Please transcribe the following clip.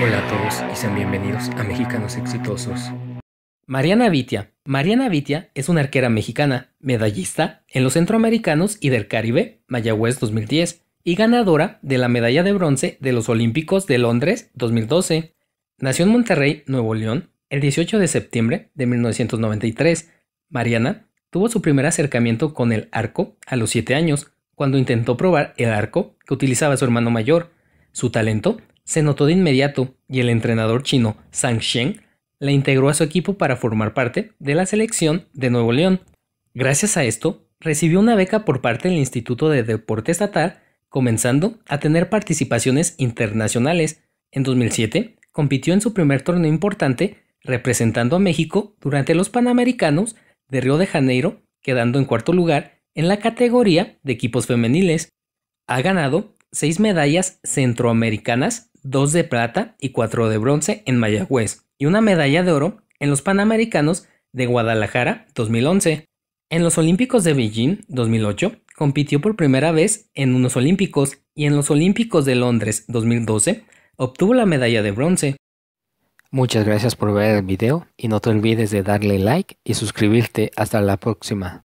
Hola a todos y sean bienvenidos a Mexicanos Exitosos. Mariana Vitia. Mariana Vitia es una arquera mexicana, medallista en los Centroamericanos y del Caribe, Mayagüez 2010, y ganadora de la medalla de bronce de los Olímpicos de Londres 2012. Nació en Monterrey, Nuevo León, el 18 de septiembre de 1993. Mariana tuvo su primer acercamiento con el arco a los 7 años, cuando intentó probar el arco que utilizaba su hermano mayor. Su talento se notó de inmediato y el entrenador chino Zhang Sheng la integró a su equipo para formar parte de la selección de Nuevo León. Gracias a esto, recibió una beca por parte del Instituto de Deporte Estatal, comenzando a tener participaciones internacionales. En 2007, compitió en su primer torneo importante representando a México durante los Panamericanos de Río de Janeiro, quedando en cuarto lugar en la categoría de equipos femeniles. Ha ganado seis medallas centroamericanas dos de plata y cuatro de bronce en Mayagüez y una medalla de oro en los Panamericanos de Guadalajara 2011. En los Olímpicos de Beijing 2008 compitió por primera vez en unos Olímpicos y en los Olímpicos de Londres 2012 obtuvo la medalla de bronce. Muchas gracias por ver el video y no te olvides de darle like y suscribirte. Hasta la próxima.